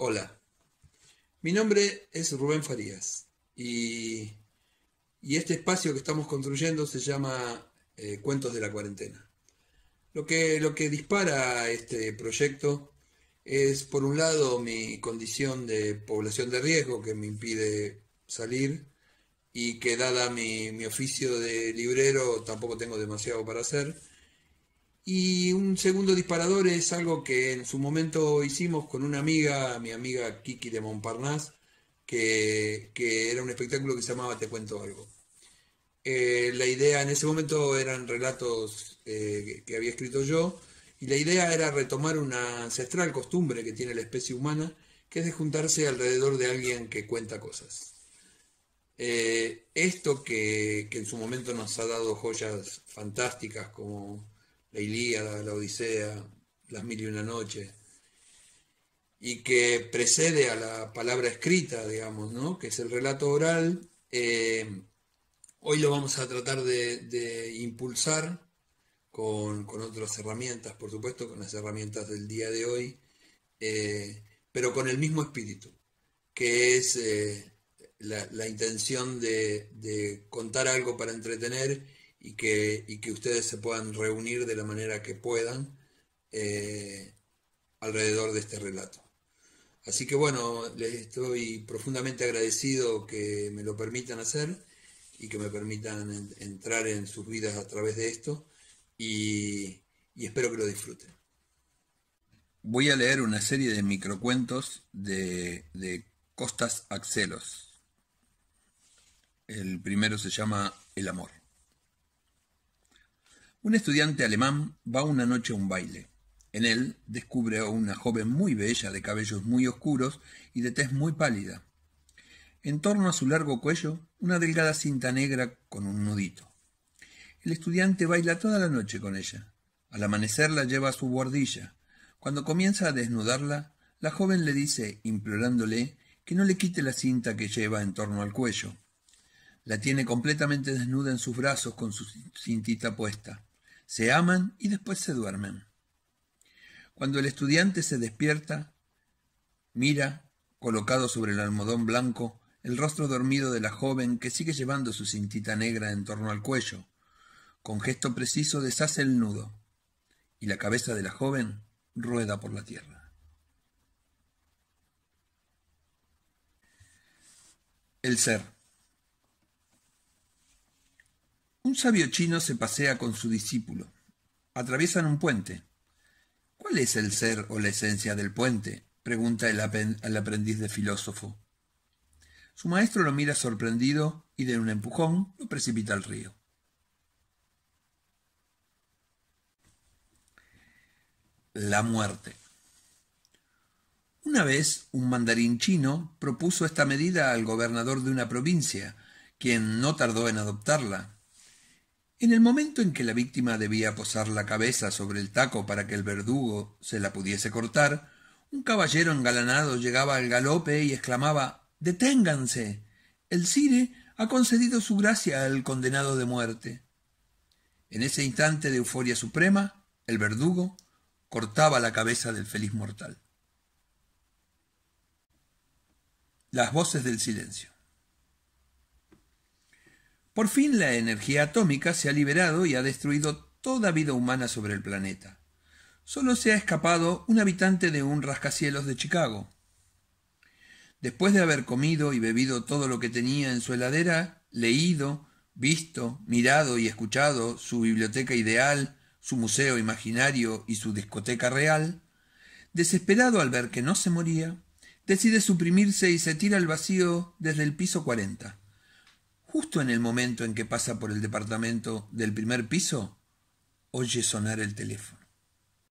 Hola, mi nombre es Rubén Farías y, este espacio que estamos construyendo se llama eh, Cuentos de la Cuarentena. Lo que, lo que dispara este proyecto es, por un lado, mi condición de población de riesgo que me impide salir y que dada mi, mi oficio de librero tampoco tengo demasiado para hacer y un segundo disparador es algo que en su momento hicimos con una amiga, mi amiga Kiki de Montparnasse, que, era un espectáculo que se llamaba Te cuento algo. Eh, la idea en ese momento eran relatos eh, que había escrito yo, y la idea era retomar una ancestral costumbre que tiene la especie humana, que es de juntarse alrededor de alguien que cuenta cosas. Eh, esto que, que en su momento nos ha dado joyas fantásticas como la Ilíada, la Odisea, las mil y una noches, y que precede a la palabra escrita, digamos, ¿no? que es el relato oral. Eh, hoy lo vamos a tratar de, impulsar con, otras herramientas, por supuesto, con las herramientas del día de hoy, eh, pero con el mismo espíritu, que es eh, la, intención de, de contar algo para entretener y que, y que ustedes se puedan reunir de la manera que puedan eh, alrededor de este relato. Así que bueno, les estoy profundamente agradecido que me lo permitan hacer y que me permitan entrar en sus vidas a través de esto y, espero que lo disfruten. Voy a leer una serie de microcuentos de, de Costas Axelos. El primero se llama El amor. Un estudiante alemán va una noche a un baile. En él descubre a una joven muy bella de cabellos muy oscuros y de tez muy pálida. En torno a su largo cuello, una delgada cinta negra con un nudito. El estudiante baila toda la noche con ella. Al amanecer la lleva a su guardilla. Cuando comienza a desnudarla, la joven le dice, implorándole, que no le quite la cinta que lleva en torno al cuello. La tiene completamente desnuda en sus brazos con su cintita puesta se aman y después se duermen. Cuando el estudiante se despierta, mira, colocado sobre el almohadón blanco, el rostro dormido de la joven que sigue llevando su cintita negra en torno al cuello. Con gesto preciso deshace el nudo y la cabeza de la joven rueda por la tierra. El ser. sabio chino se pasea con su discípulo. Atraviesan un puente. ¿Cuál es el ser o la esencia del puente? pregunta el, aprendiz de filósofo. Su maestro lo mira sorprendido y de un empujón lo precipita al río. La muerte. Una vez un mandarín chino propuso esta medida al gobernador de una provincia, quien no tardó en adoptarla, en el momento en que la víctima debía posar la cabeza sobre el taco para que el verdugo se la pudiese cortar, un caballero engalanado llegaba al galope y exclamaba Deténganse. El Cire ha concedido su gracia al condenado de muerte. En ese instante de euforia suprema, el verdugo cortaba la cabeza del feliz mortal. Las voces del silencio. Por fin la energía atómica se ha liberado y ha destruido toda vida humana sobre el planeta. Solo se ha escapado un habitante de un rascacielos de Chicago. Después de haber comido y bebido todo lo que tenía en su heladera, leído, visto, mirado y escuchado su biblioteca ideal, su museo imaginario y su discoteca real, desesperado al ver que no se moría, decide suprimirse y se tira al vacío desde el piso 40. Justo en el momento en que pasa por el departamento del primer piso, oye sonar el teléfono.